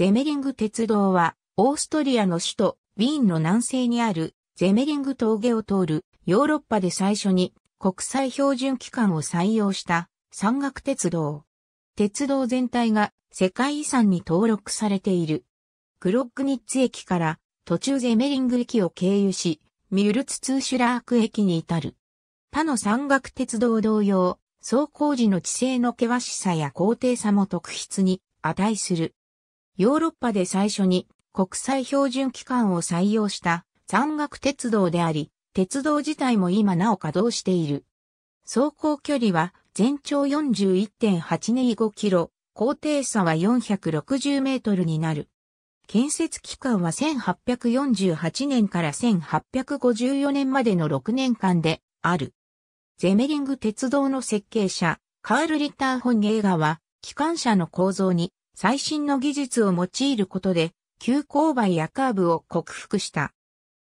ゼメリング鉄道は、オーストリアの首都、ウィーンの南西にある、ゼメリング峠を通る、ヨーロッパで最初に、国際標準機関を採用した、山岳鉄道。鉄道全体が、世界遺産に登録されている。クロックニッツ駅から、途中ゼメリング駅を経由し、ミュルツツーシュラーク駅に至る。他の山岳鉄道同様、走行時の地勢の険しさや高低差も特筆に値する。ヨーロッパで最初に国際標準機関を採用した山岳鉄道であり、鉄道自体も今なお稼働している。走行距離は全長41.825キロ、高低差は460メートルになる。建設期間は1848年から1854年までの6年間である。ゼメリング鉄道の設計者、カール・リッターホンゲーガは、機関車の構造に最新の技術を用いることで、急勾配やカーブを克服した。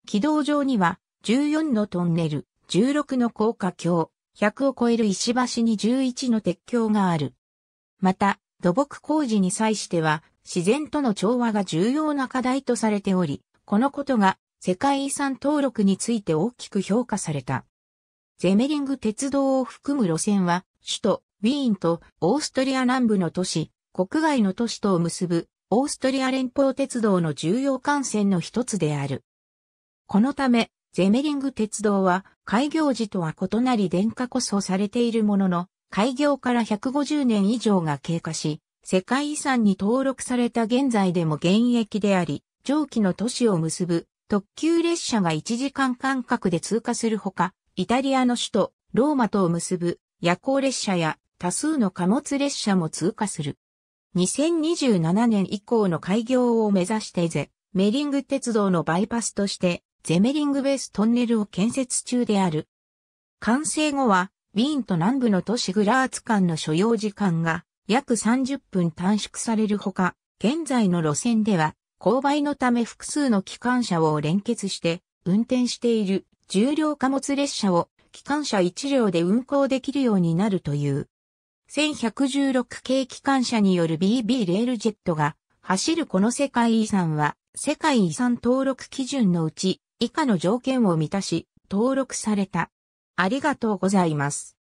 軌道上には、14のトンネル、16の高架橋、100を超える石橋に11の鉄橋がある。また、土木工事に際しては、自然との調和が重要な課題とされており、このことが世界遺産登録について大きく評価された。ゼメリング鉄道を含む路線は、首都ウィーンとオーストリア南部の都市国外の都市とを結ぶオーストリア連邦鉄道の重要幹線の一つである。このため、ゼメリング鉄道は開業時とは異なり電化こそされているものの、開業から150年以上が経過し、世界遺産に登録された現在でも現役であり、上記の都市を結ぶ特急列車が1時間間隔で通過するほか、イタリアの首都ローマとを結ぶ夜行列車や多数の貨物列車も通過する。2027年以降の開業を目指してゼ、メリング鉄道のバイパスとして、ゼメリングベーストンネルを建設中である。完成後は、ウィーンと南部の都市グラーツ間の所要時間が約30分短縮されるほか、現在の路線では、勾配のため複数の機関車を連結して運転している重量貨物列車を機関車1両で運行できるようになるという。1116系機関車による BB レールジェットが走るこの世界遺産は世界遺産登録基準のうち以下の条件を満たし登録された。ありがとうございます。